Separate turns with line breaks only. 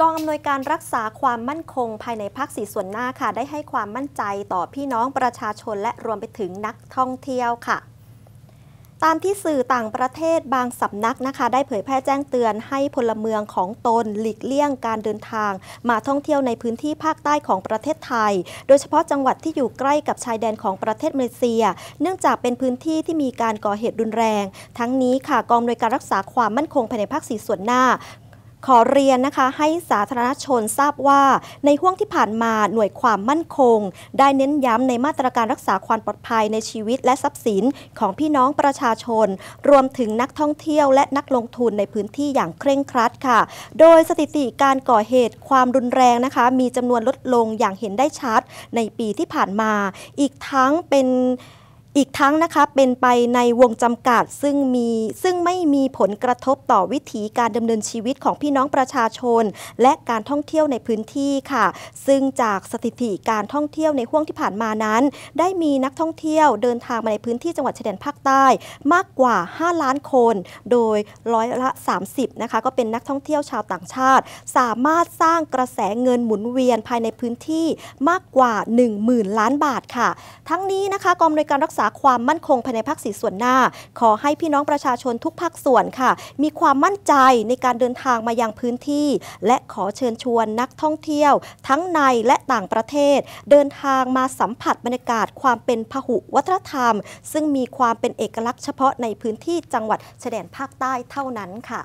กองอำนวยการรักษาความมั่นคงภายในภาคสี่ส่วนหน้าค่ะ ได้ให้ความมั่นใจต่อพี่น้องประชาชนและรวมไปถึงนักท่องเที่ยวค่ะ ตามที่สื่อต่างประเทศบางสำนักนะคะได้เผยแพร่แจ้งเตือนให้พลเมืองของตนหลีกเลี่ยงการเดินทาง มาท่องเที่ยวในพื้นที่ภาคใต้ของประเทศไทย โดยเฉพาะจังหวัดที่อยู่ใกล้กับชายแดนของประเทศมาเลเซีย เนื่องจากเป็นพื้นที่ที่มีการก่อเหตุรุนแรง ทั้งนี้ค่ะกองอำนวยการรักษาความมั่นคงภายในภาคสี่ส่วนหน้าขอเรียนนะคะให้สาธารณชนทราบว่าในห่วงที่ผ่านมาหน่วยความมั่นคง ได้เน้นย้ำในมาตรการรักษาความปลอดภัยในชีวิตและทรัพย์สินของพี่น้องประชาชน รวมถึงนักท่องเที่ยวและนักลงทุนในพื้นที่อย่างเคร่งครัดค่ะ โดยสถิติการก่อเหตุความรุนแรงนะคะมีจำนวนลดลงอย่างเห็นได้ชัดในปีที่ผ่านมา อีกทั้งเป็นอีกทั้งนะคะ เป็นไปในวงจำกัดซึ่งมีซึ่งไม่มีผลกระทบต่อวิถีการดำเนินชีวิตของพี่น้องประชาชน และการท่องเที่ยวในพื้นที่ค่ะ ซึ่งจากสถิติการท่องเที่ยวในห่วงที่ผ่านมานั้น ได้มีนักท่องเที่ยวเดินทางมา ในพื้นที่จังหวัดชายแดนภาคใต้มากกว่า 5 ล้านคนโดยร้อยละ30นะคะก็เป็นนักท่องเที่ยวชาวต่างชาติ สามารถสร้างกระแสเงินหมุนเวียนภายในพื้นที่มากกว่า 10,000 ล้านบาทค่ะ ทั้งนี้นะคะกองโดยการรักษาาความมั่นคงภายในภาคสีส่วนหน้า ขอให้พี่น้องประชาชนทุกภาคส่วนค่ะ มีความมั่นใจในการเดินทางมายังพื้นที่ และขอเชิญชวนนักท่องเที่ยวทั้งในและต่างประเทศ เดินทางมาสัมผัสบรรยากาศความเป็นพหุวัฒนธรรม ซึ่งมีความเป็นเอกลักษณ์เฉพาะในพื้นที่จังหวัดชายแดนภาคใต้เท่านั้นค่ะ